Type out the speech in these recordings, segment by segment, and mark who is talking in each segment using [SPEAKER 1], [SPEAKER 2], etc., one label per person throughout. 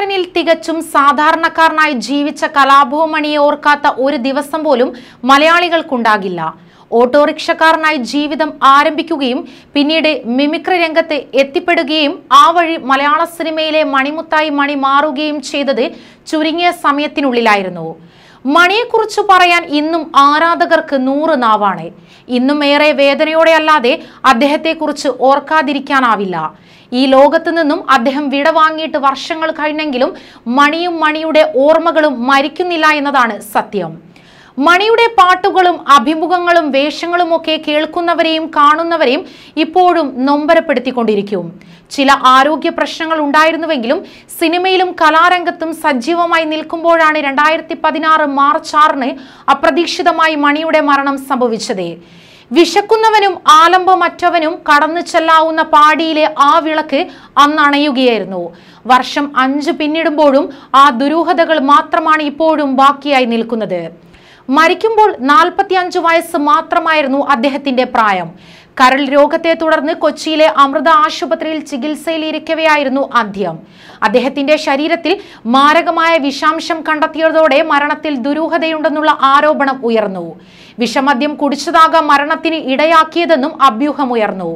[SPEAKER 1] സഹകരനിൽ തികച്ചും സാധാരണക്കാരനായി ജീവിച്ച കലാഭവമണിയെ ഓർക്കാത്ത ഒരു ദിവസം പോലും മലയാളികൾക്കുണ്ടാകില്ല ഓട്ടോറിക്ഷക്കാരനായി ജീവിതം ആരംഭിക്കുകയും പിന്നീട് മിമിക്രി രംഗത്ത് എത്തിപ്പെടുകയും ആ വഴി മലയാള സിനിമയിലെ മണിമുത്തായി മണി മാറുകയും ചെയ്തത് ചുരുങ്ങിയ സമയത്തിനുള്ളിലായിരുന്നു മണിയെക്കുറിച്ച് പറയാൻ ഇന്നും ആരാധകർക്ക് നൂറ് നാവാണ് ഇന്നും ഏറെ വേദനയോടെ അല്ലാതെ അദ്ദേഹത്തെക്കുറിച്ച് ഓർക്കാതിരിക്കാനാവില്ല ഈ ലോകത്ത് നിന്നും അദ്ദേഹം വാങ്ങിയിട്ട് വർഷങ്ങൾ കഴിഞ്ഞെങ്കിലും മണിയും മണിയുടെ ഓർമ്മകളും മരിക്കുന്നില്ല എന്നതാണ് സത്യം മണിയുടെ പാട്ടുകളും അഭിമുഖങ്ങളും വേഷങ്ങളും ഒക്കെ കേൾക്കുന്നവരെയും കാണുന്നവരെയും ഇപ്പോഴും നൊമ്പരപ്പെടുത്തിക്കൊണ്ടിരിക്കും ചില ആരോഗ്യ പ്രശ്നങ്ങൾ ഉണ്ടായിരുന്നുവെങ്കിലും സിനിമയിലും കലാരംഗത്തും സജീവമായി നിൽക്കുമ്പോഴാണ് രണ്ടായിരത്തി പതിനാറ് മാർച്ച് ആറിന് അപ്രതീക്ഷിതമായി മണിയുടെ മരണം സംഭവിച്ചത് വിശക്കുന്നവനും ആലംബമറ്റവനും കടന്നു ചെല്ലാവുന്ന പാടിയിലെ ആ വിളക്ക് അന്നണയുകയായിരുന്നു വർഷം അഞ്ച് പിന്നിടുമ്പോഴും ആ ദുരൂഹതകൾ മാത്രമാണ് ഇപ്പോഴും ബാക്കിയായി നിൽക്കുന്നത് മരിക്കുമ്പോൾ നാൽപ്പത്തിയഞ്ച് വയസ്സ് മാത്രമായിരുന്നു അദ്ദേഹത്തിന്റെ പ്രായം കരൾ രോഗത്തെ തുടർന്ന് കൊച്ചിയിലെ അമൃത ആശുപത്രിയിൽ ചികിത്സയിലിരിക്കവെയായിരുന്നു അന്ത്യം അദ്ദേഹത്തിന്റെ ശരീരത്തിൽ മാരകമായ വിഷാംശം കണ്ടെത്തിയതോടെ മരണത്തിൽ ദുരൂഹതയുണ്ടെന്നുള്ള ആരോപണം ഉയർന്നു വിഷമദ്യം കുടിച്ചതാകാം മരണത്തിന് ഇടയാക്കിയതെന്നും അഭ്യൂഹമുയർന്നു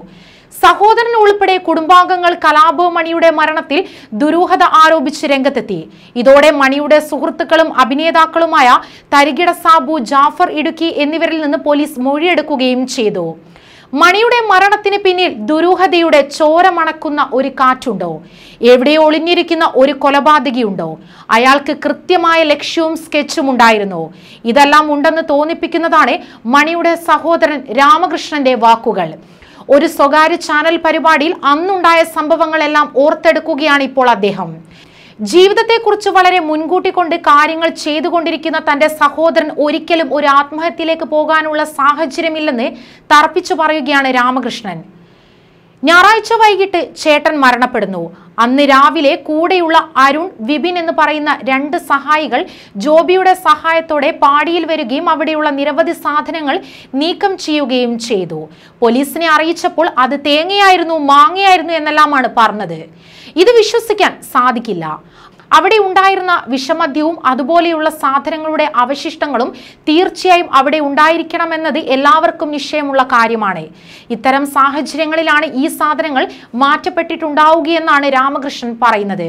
[SPEAKER 1] സഹോദരൻ ഉൾപ്പെടെ കുടുംബാംഗങ്ങൾ കലാഭവ് മണിയുടെ മരണത്തിൽ ദുരൂഹത ആരോപിച്ച് രംഗത്തെത്തി ഇതോടെ മണിയുടെ സുഹൃത്തുക്കളും അഭിനേതാക്കളുമായ തരികിട സാബു ജാഫർ ഇടുക്കി എന്നിവരിൽ നിന്ന് പോലീസ് മൊഴിയെടുക്കുകയും ചെയ്തു മണിയുടെ മരണത്തിന് പിന്നിൽ ദുരൂഹതയുടെ ചോരമണക്കുന്ന ഒരു കാറ്റുണ്ടോ എവിടെയോ ഒളിഞ്ഞിരിക്കുന്ന ഒരു കൊലപാതകിയുണ്ടോ അയാൾക്ക് കൃത്യമായ ലക്ഷ്യവും സ്കെച്ചും ഉണ്ടായിരുന്നു ഇതെല്ലാം ഉണ്ടെന്ന് തോന്നിപ്പിക്കുന്നതാണ് മണിയുടെ സഹോദരൻ രാമകൃഷ്ണന്റെ വാക്കുകൾ ഒരു സ്വകാര്യ ചാനൽ പരിപാടിയിൽ അന്നുണ്ടായ സംഭവങ്ങളെല്ലാം ഓർത്തെടുക്കുകയാണ് ഇപ്പോൾ അദ്ദേഹം ജീവിതത്തെക്കുറിച്ച് വളരെ മുൻകൂട്ടി കൊണ്ട് കാര്യങ്ങൾ ചെയ്തുകൊണ്ടിരിക്കുന്ന തന്റെ സഹോദരൻ ഒരിക്കലും ഒരു ആത്മഹത്യയിലേക്ക് പോകാനുള്ള സാഹചര്യമില്ലെന്ന് തർപ്പിച്ചു പറയുകയാണ് രാമകൃഷ്ണൻ ഞായറാഴ്ച വൈകിട്ട് ചേട്ടൻ മരണപ്പെടുന്നു അന്ന് രാവിലെ കൂടെയുള്ള അരുൺ വിപിൻ എന്ന് പറയുന്ന രണ്ട് സഹായികൾ ജോബിയുടെ സഹായത്തോടെ പാടിയിൽ വരികയും അവിടെയുള്ള നിരവധി സാധനങ്ങൾ നീക്കം ചെയ്യുകയും ചെയ്തു പോലീസിനെ അറിയിച്ചപ്പോൾ അത് തേങ്ങയായിരുന്നു മാങ്ങയായിരുന്നു എന്നെല്ലാമാണ് പറഞ്ഞത് ഇത് വിശ്വസിക്കാൻ സാധിക്കില്ല അവിടെ ഉണ്ടായിരുന്ന വിഷമദ്യവും അതുപോലെയുള്ള സാധനങ്ങളുടെ അവശിഷ്ടങ്ങളും തീർച്ചയായും അവിടെ ഉണ്ടായിരിക്കണമെന്നത് എല്ലാവർക്കും നിശ്ചയമുള്ള കാര്യമാണ് ഇത്തരം സാഹചര്യങ്ങളിലാണ് ഈ സാധനങ്ങൾ മാറ്റപ്പെട്ടിട്ടുണ്ടാവുകയെന്നാണ് രാമകൃഷ്ണൻ പറയുന്നത്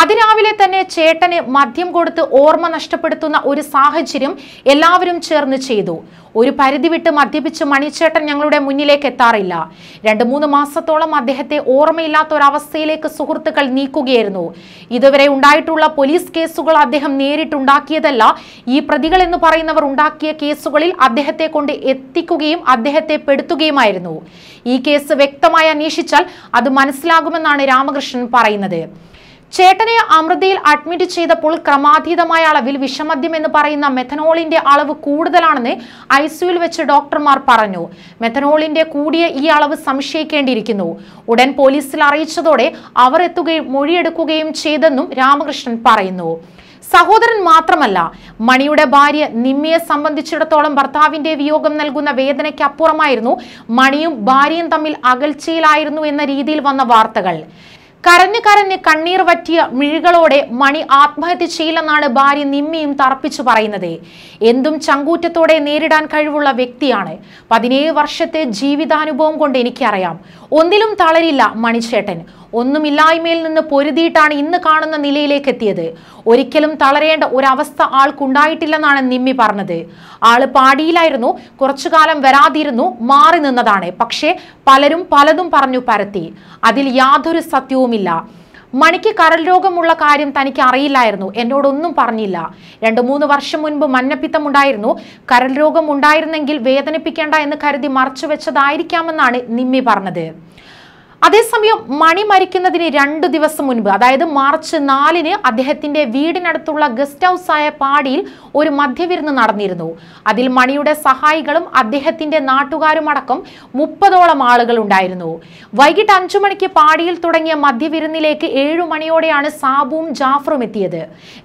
[SPEAKER 1] അതിരാവിലെ തന്നെ ചേട്ടന് മദ്യം കൊടുത്ത് ഓർമ്മ നഷ്ടപ്പെടുത്തുന്ന ഒരു സാഹചര്യം എല്ലാവരും ചേർന്ന് ചെയ്തു ഒരു പരിധി വിട്ട് മദ്യപിച്ച് മണിച്ചേട്ടൻ ഞങ്ങളുടെ മുന്നിലേക്ക് എത്താറില്ല രണ്ട് മൂന്ന് മാസത്തോളം അദ്ദേഹത്തെ ഓർമ്മയില്ലാത്ത ഒരവസ്ഥയിലേക്ക് സുഹൃത്തുക്കൾ നീക്കുകയായിരുന്നു ഇതുവരെ ഉണ്ടായിട്ടുള്ള പോലീസ് കേസുകൾ അദ്ദേഹം നേരിട്ടുണ്ടാക്കിയതല്ല ഈ പ്രതികൾ എന്ന് പറയുന്നവർ ഉണ്ടാക്കിയ കേസുകളിൽ അദ്ദേഹത്തെ കൊണ്ട് എത്തിക്കുകയും അദ്ദേഹത്തെ പെടുത്തുകയുമായിരുന്നു ഈ കേസ് വ്യക്തമായി അന്വേഷിച്ചാൽ അത് മനസ്സിലാകുമെന്നാണ് രാമകൃഷ്ണൻ പറയുന്നത് ചേട്ടനെ അമൃതയിൽ അഡ്മിറ്റ് ചെയ്തപ്പോൾ ക്രമാതീതമായ അളവിൽ വിഷമദ്യം എന്ന് പറയുന്ന മെഥനോളിന്റെ അളവ് കൂടുതലാണെന്ന് ഐസിയുവിൽ വെച്ച് ഡോക്ടർമാർ പറഞ്ഞു മെഥനോളിന്റെ കൂടിയ ഈ അളവ് സംശയിക്കേണ്ടിയിരിക്കുന്നു ഉടൻ പോലീസിൽ അറിയിച്ചതോടെ അവർ എത്തുകയും മൊഴിയെടുക്കുകയും ചെയ്തെന്നും രാമകൃഷ്ണൻ പറയുന്നു സഹോദരൻ മാത്രമല്ല മണിയുടെ ഭാര്യ നിമ്മിയെ സംബന്ധിച്ചിടത്തോളം ഭർത്താവിന്റെ വിയോഗം നൽകുന്ന വേദനയ്ക്കപ്പുറമായിരുന്നു മണിയും ഭാര്യയും തമ്മിൽ അകൽച്ചയിലായിരുന്നു എന്ന രീതിയിൽ വന്ന വാർത്തകൾ കരഞ്ഞു കരഞ്ഞ് കണ്ണീർ വറ്റിയ മിഴികളോടെ മണി ആത്മഹത്യ ചെയ്യില്ലെന്നാണ് ഭാര്യ നിമ്മിയും തറപ്പിച്ചു പറയുന്നത് എന്തും ചങ്കൂറ്റത്തോടെ നേരിടാൻ കഴിവുള്ള വ്യക്തിയാണ് പതിനേഴ് വർഷത്തെ ജീവിതാനുഭവം കൊണ്ട് എനിക്കറിയാം ഒന്നിലും തളരില്ല മണിച്ചേട്ടൻ ഒന്നുമില്ലായ്മയിൽ നിന്ന് പൊരുതിയിട്ടാണ് ഇന്ന് കാണുന്ന നിലയിലേക്ക് എത്തിയത് ഒരിക്കലും തളരേണ്ട ഒരവസ്ഥ ആൾക്കുണ്ടായിട്ടില്ലെന്നാണ് നിമ്മി പറഞ്ഞത് ആള് പാടിയിലായിരുന്നു കുറച്ചു കാലം വരാതിരുന്നു മാറി നിന്നതാണ് പക്ഷേ പലരും പലതും പറഞ്ഞു പരത്തി അതിൽ യാതൊരു സത്യവുമില്ല മണിക്ക് കരൾ രോഗമുള്ള കാര്യം തനിക്ക് അറിയില്ലായിരുന്നു എന്നോടൊന്നും പറഞ്ഞില്ല രണ്ട് മൂന്ന് വർഷം മുൻപ് മഞ്ഞപ്പിത്തം ഉണ്ടായിരുന്നു കരൾ രോഗം ഉണ്ടായിരുന്നെങ്കിൽ വേദനിപ്പിക്കേണ്ട എന്ന് കരുതി മറച്ചു വെച്ചതായിരിക്കാമെന്നാണ് നിമ്മി പറഞ്ഞത് അതേസമയം മണി മരിക്കുന്നതിന് രണ്ടു ദിവസം മുൻപ് അതായത് മാർച്ച് നാലിന് അദ്ദേഹത്തിന്റെ വീടിനടുത്തുള്ള ഗസ്റ്റ് ഹൗസായ പാടിയിൽ ഒരു മദ്യവിരുന്ന് നടന്നിരുന്നു അതിൽ മണിയുടെ സഹായികളും അദ്ദേഹത്തിന്റെ നാട്ടുകാരുമടക്കം മുപ്പതോളം ആളുകൾ ഉണ്ടായിരുന്നു വൈകിട്ട് അഞ്ചു മണിക്ക് പാടിയിൽ തുടങ്ങിയ മദ്യവിരുന്നിലേക്ക് ഏഴു മണിയോടെയാണ് സാബുവും ജാഫറും എത്തിയത്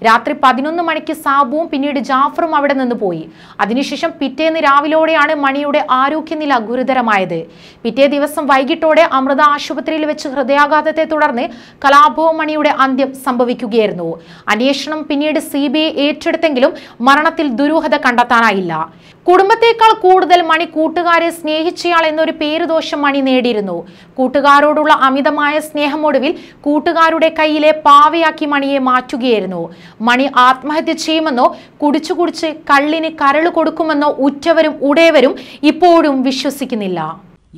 [SPEAKER 1] രാത്രി പതിനൊന്ന് മണിക്ക് സാബുവും പിന്നീട് ജാഫറും അവിടെ നിന്ന് പോയി അതിനുശേഷം പിറ്റേന്ന് രാവിലോടെയാണ് മണിയുടെ ആരോഗ്യനില ഗുരുതരമായത് പിറ്റേ ദിവസം വൈകിട്ടോടെ അമൃത ആശുപത്രിയിൽ വെച്ച് ഹൃദയാഘാതത്തെ തുടർന്ന് കലാഭവ മണിയുടെ അന്ത്യം സംഭവിക്കുകയായിരുന്നു അന്വേഷണം പിന്നീട് സി ഏറ്റെടുത്തെങ്കിലും മരണത്തിൽ ദുരൂഹത കണ്ടെത്താനായില്ല കുടുംബത്തേക്കാൾ കൂടുതൽ മണി കൂട്ടുകാരെ സ്നേഹിച്ചയാൾ എന്നൊരു പേരുദോഷം മണി നേടിയിരുന്നു കൂട്ടുകാരോടുള്ള അമിതമായ സ്നേഹമൊടുവിൽ കൂട്ടുകാരുടെ കയ്യിലെ പാവയാക്കി മണിയെ മാറ്റുകയായിരുന്നു മണി ആത്മഹത്യ ചെയ്യുമെന്നോ കുടിച്ചു കുടിച്ച് കള്ളിന് കരള് കൊടുക്കുമെന്നോ ഉറ്റവരും ഉടയവരും ഇപ്പോഴും വിശ്വസിക്കുന്നില്ല